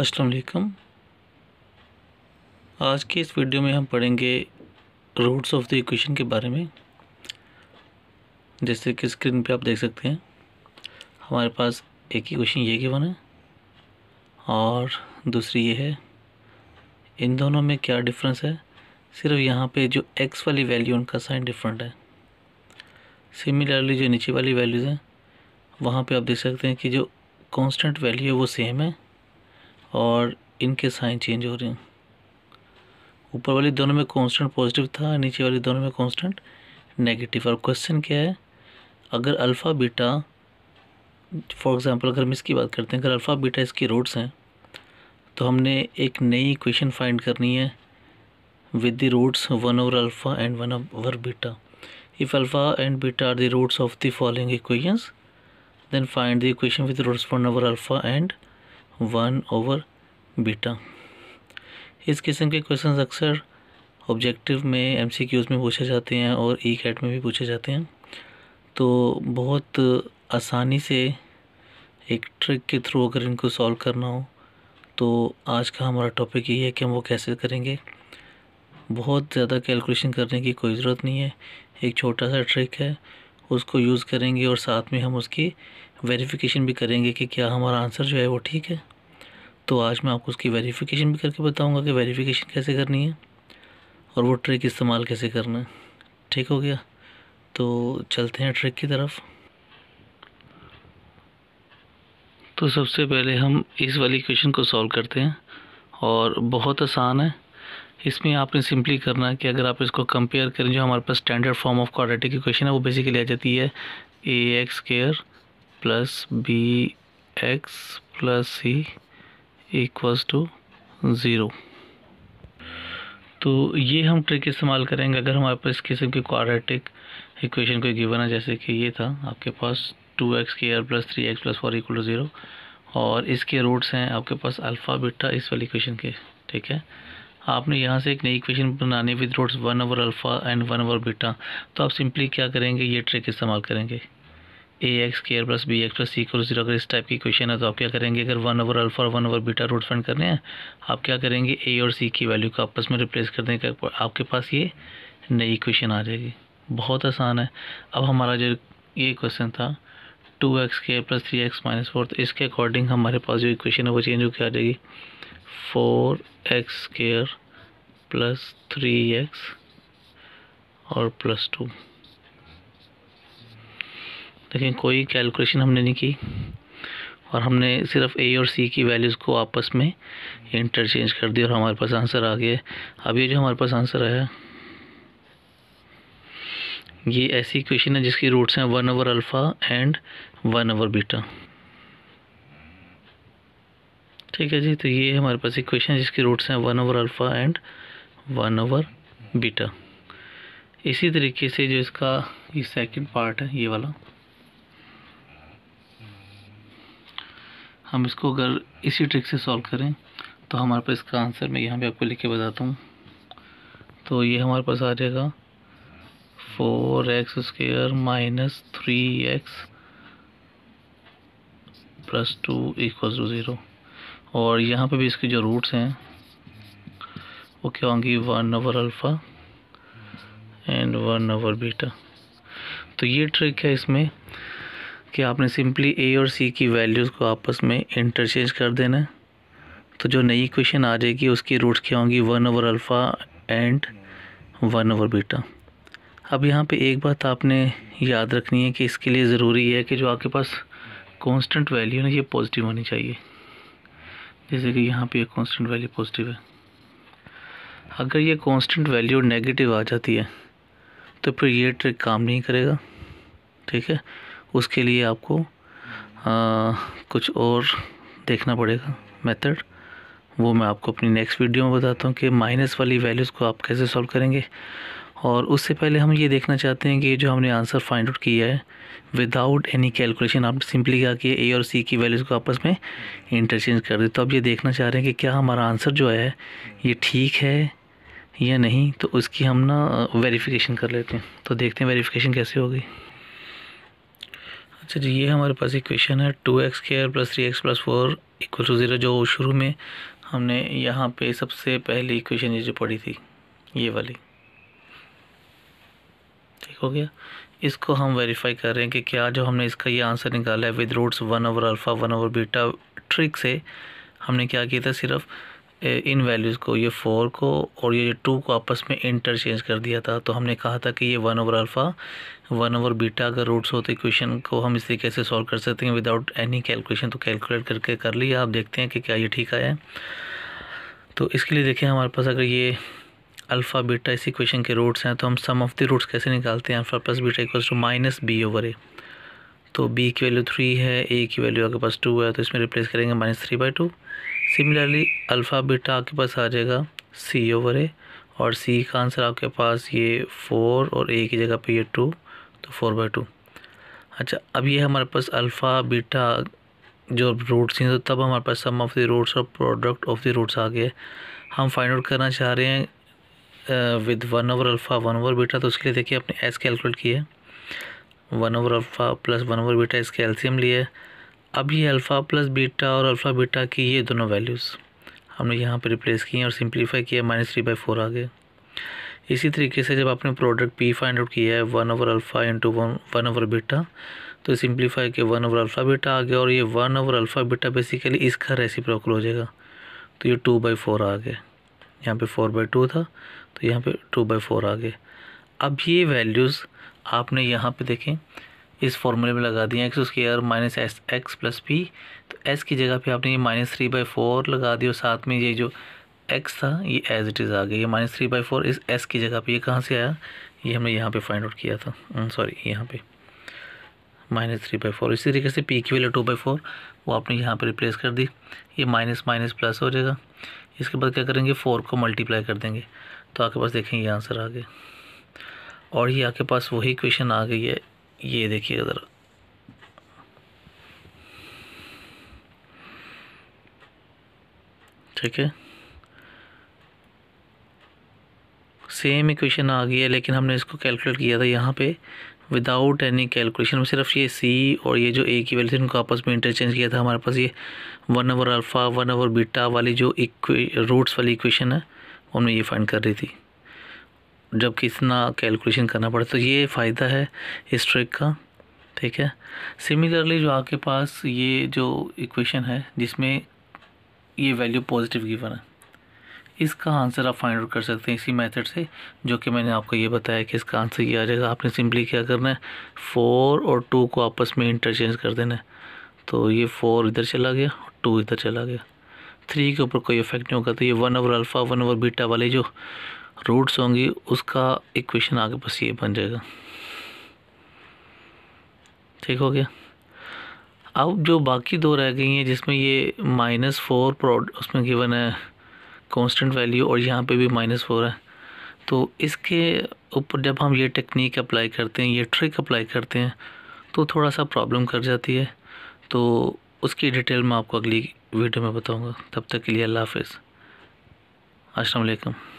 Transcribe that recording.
असलकम आज की इस वीडियो में हम पढ़ेंगे रूट्स ऑफ द इक्वेशन के बारे में जैसे कि स्क्रीन पे आप देख सकते हैं हमारे पास एक ही क्वेश्चन ये वन है और दूसरी ये है इन दोनों में क्या डिफरेंस है सिर्फ यहाँ पे जो एक्स वाली वैल्यू उनका साइन डिफरेंट है सिमिलरली जो नीचे वाली वैल्यूज़ हैं वहाँ पर आप देख सकते हैं कि जो कॉन्सटेंट वैल्यू है वो सेम है और इनके साइन चेंज हो रहे हैं ऊपर वाली दोनों में कांस्टेंट पॉजिटिव था नीचे वाली दोनों में कांस्टेंट नेगेटिव और क्वेश्चन क्या है अगर अल्फ़ा बीटा फॉर एग्ज़ाम्पल अगर हम इसकी बात करते हैं अगर अल्फ़ा बीटा इसकी रूट्स हैं तो हमने एक नई इक्वेशन फाइंड करनी है with the roots one over alpha and one over beta if alpha and beta are the roots of the following equations then find the equation with roots one over alpha and one over beta इस किस्म के question अक्सर objective में M C में पूछे जाते हैं और ई e कैट में भी पूछे जाते हैं तो बहुत आसानी से एक ट्रिक के थ्रू अगर इनको सॉल्व करना हो तो आज का हमारा टॉपिक ये है कि हम वो कैसे करेंगे बहुत ज़्यादा कैलकुलेशन करने की कोई ज़रूरत नहीं है एक छोटा सा ट्रिक है उसको यूज़ करेंगे और साथ में हम उसकी वेरिफिकेशन भी करेंगे कि क्या हमारा आंसर जो है वो ठीक है तो आज मैं आपको उसकी वेरिफिकेशन भी करके बताऊंगा कि वेरिफिकेशन कैसे करनी है और वो ट्रिक इस्तेमाल कैसे करना है ठीक हो गया तो चलते हैं ट्रिक की तरफ तो सबसे पहले हम इस वाली क्वेश्चन को सॉल्व करते हैं और बहुत आसान है इसमें आपने सिंपली करना है कि अगर आप इसको कंपेयर करें जो हमारे पास standard form of quadratic equation है वो बेसिकली आ जाती है A X square plus B X plus C equals to zero तो ये हम ट्रिक इस्तेमाल करेंगे अगर हमारे पास इस किस्म के क्वाड्रेटिक इक्वेशन कोई गिवन है जैसे कि ये था आपके पास two X square plus three X plus four equal to zero और इसके रूट्स हैं आपके पास अल्फ़ा बीटा इस वाली इक्वेशन के ठीक है आपने यहाँ से एक नई इक्वेशन बनानी with roots one over alpha and one over beta तो आप सिंपली क्या करेंगे ये ट्रिक इस्तेमाल करेंगे A X square plus B X plus C को जीरो अगर इस टाइप की क्वेश्चन है तो आप क्या करेंगे अगर वन ओवर अल्फा और one over beta root find करने हैं आप क्या करेंगे ए और सी की वैल्यू को आपस में रिप्लेस कर देंगे आपके पास ये नई क्वेश्चन आ जाएगी बहुत आसान है अब हमारा जो ये क्वेश्चन था two X square plus three X minus four तो इसके अकॉर्डिंग हमारे पास जो इक्वेशन है वो चेंज होकर आ जाएगी four X square plus three X और प्लस टू लेकिन कोई कैलकुलेशन हमने नहीं की और हमने सिर्फ ए और सी की वैल्यूज़ को आपस में इंटरचेंज कर दिया और हमारे पास आंसर आ गया अब ये जो हमारे पास आंसर आया ये ऐसी क्वेश्चन है जिसकी रूट्स हैं one over alpha and one over beta ठीक है जी तो ये हमारे पास एक क्वेश्चन है जिसकी रूट्स हैं one over alpha and one over beta इसी तरीके से जो इसका ये सेकंड पार्ट है ये वाला हम इसको अगर इसी ट्रिक से सॉल्व करें तो हमारे पास इसका आंसर मैं यहाँ पे आपको लिख के बताता हूँ तो ये हमारे पास आ जाएगा four X square minus three X plus two equal to zero और यहाँ पे भी इसके जो रूट्स हैं वो क्या होंगी one over alpha and one over beta तो ये ट्रिक है इसमें कि आपने सिंपली ए और सी की वैल्यूज़ को आपस में इंटरचेंज कर देना है तो जो नई क्वेश्चन आ जाएगी उसकी रूट्स क्या होंगी one over alpha and one over beta अब यहाँ पे एक बात आपने याद रखनी है कि इसके लिए ज़रूरी है कि जो आपके पास कांस्टेंट वैल्यू ना ये पॉजिटिव होनी चाहिए जैसे कि यहाँ पे ये कांस्टेंट वैल्यू पॉजिटिव है अगर ये कांस्टेंट वैल्यू नेगेटिव आ जाती है तो फिर ये ट्रिक काम नहीं करेगा ठीक है उसके लिए आपको कुछ और देखना पड़ेगा मेथड वो मैं आपको अपनी नेक्स्ट वीडियो में बताता हूँ कि माइनस वाली वैल्यूज़ को आप कैसे सॉल्व करेंगे और उससे पहले हम ये देखना चाहते हैं कि जो हमने आंसर फाइंड आउट किया है विदाउट एनी कैलकुलेशन आप सिंपली क्या किए ए और सी की वैल्यूज़ को आपस में इंटरचेंज कर दे तो अब ये देखना चाह रहे हैं कि क्या हमारा आंसर जो है ये ठीक है या नहीं तो उसकी हम ना वेरीफिकेशन कर लेते हैं तो देखते हैं वेरीफिकेशन कैसे होगी अच्छा जी ये हमारे पास इक्वेशन है two X square plus three X plus four equal to zero जो शुरू में हमने यहाँ पे सबसे पहली इक्वेशन ये जो पढ़ी थी ये वाली ठीक हो गया इसको हम वेरीफाई कर रहे हैं कि क्या जो हमने इसका ये आंसर निकाला है with roots one over alpha one over beta trick से हमने क्या किया था सिर्फ इन वैल्यूज़ को ये फ़ोर को और ये टू को आपस में इंटरचेंज कर दिया था तो हमने कहा था कि ये one over alpha one over beta अगर रूट्स हो तो को हम इस तरीके से सॉल्व कर सकते हैं विदाउट एनी कैलकुलेशन तो कैलकुलेट करके कर लिया आप देखते हैं कि क्या ये ठीक आया है तो इसके लिए देखें हमारे पास अगर ये अल्फ़ा बीटा इसी इक्वेशन के रूट्स हैं तो हम सम ऑफ द रूट्स कैसे निकालते हैं alpha plus beta equals to minus B over A तो बी की वैल्यू थ्री है ए की वैल्यू आपके पास टू है तो इसमें रिप्लेस करेंगे minus three by two similarly alpha beta आपके पास आ जाएगा सी ओवर ए और सी का आंसर आपके पास ये फोर और ए की जगह पे ये टू तो फोर बाई टू अच्छा अब ये हमारे पास अल्फ़ा बीटा जो रूट्स हैं तो तब हमारे पास सम ऑफ़ द रूट्स और प्रोडक्ट ऑफ द रूट्स आ गए हम फाइंड आउट करना चाह रहे हैं with one over alpha one over beta तो उसके लिए देखिए आपने एस कैलकुलेट किया one over alpha plus one over beta इसके एल्शियम लिए अब ये अल्फ़ा प्लस बीटा और अल्फ़ा बीटा की ये दोनों वैल्यूज़ हमने यहाँ पर रिप्लेस किए और सिंप्लीफाई किया माइनस थ्री बाई फोर आ गए इसी तरीके से जब आपने प्रोडक्ट पी फाइंड आउट किया है one over alpha into one one over beta तो सिंप्लीफाई के वन ओवर अल्फ़ा बीटा आ गया और ये one over alpha beta basically इसका रेसिप्रोकल हो जाएगा तो ये टू बाई फोर आ गए यहाँ पे फोर बाई टू था तो यहाँ पे टू बाई फोर आ गए अब ये वैल्यूज़ आपने यहाँ पे देखें इस फॉर्मूले में लगा दिया X square minus S X plus P तो एस की जगह पे आपने ये माइनस थ्री बाई फोर लगा दिया साथ में ये जो एक्स था ये एज इट इज़ आ गया ये माइनस थ्री बाई फोर इस एस की जगह पे ये कहाँ से आया ये हमने यहाँ पे फाइंड आउट किया था सॉरी hmm, यहाँ पे माइनस थ्री बाई फोर इसी तरीके से पी की वैल्यू टू बाई फोर वो आपने यहाँ पर रिप्लेस कर दी ये माइनस माइनस प्लस हो जाएगा इसके बाद क्या करेंगे फोर को मल्टीप्लाई कर देंगे तो आपके पास देखें ये आंसर आ गया और ये आपके पास वही क्वेश्चन आ गई है ये देखिए इधर ठीक है सेम इक्वेशन आ गई है लेकिन हमने इसको कैलकुलेट किया था यहाँ पे विदाउट एनी कैलकुलेशन में सिर्फ ये सी और ये जो ए की वैल्यू थी उनको आपस में इंटरचेंज किया था हमारे पास ये one over alpha one over beta वाली जो रूट्स वाली इक्वेशन है उनमें ये फाइंड कर रही थी जब कितना कैलकुलेशन करना पड़े तो ये फ़ायदा है इस ट्रिक का ठीक है सिमिलरली जो आपके पास ये जो इक्वेशन है जिसमें ये वैल्यू पॉजिटिव गिवन है इसका आंसर आप फाइंड आउट कर सकते हैं इसी मेथड से जो कि मैंने आपको ये बताया कि इसका आंसर ये आ जाएगा आपने सिंपली क्या करना है फ़ोर और टू को आपस में इंटरचेंज कर देना है तो ये फ़ोर इधर चला गया और टू इधर चला गया थ्री के ऊपर कोई इफेक्ट नहीं होगा तो ये one over alpha one over beta वाले जो रूट्स होंगी उसका इक्वेशन आगे बस ये बन जाएगा ठीक हो गया अब जो बाकी दो रह गई हैं जिसमें ये माइनस फोर प्रोड उसमें गिवन है कांस्टेंट वैल्यू और यहाँ पे भी माइनस फोर है तो इसके ऊपर जब हम ये टेक्निक अप्लाई करते हैं ये ट्रिक अप्लाई करते हैं तो थोड़ा सा प्रॉब्लम कर जाती है तो उसकी डिटेल मैं आपको अगली वीडियो में बताऊँगा तब तक के लिए अल्लाह हाफिज़ असलकम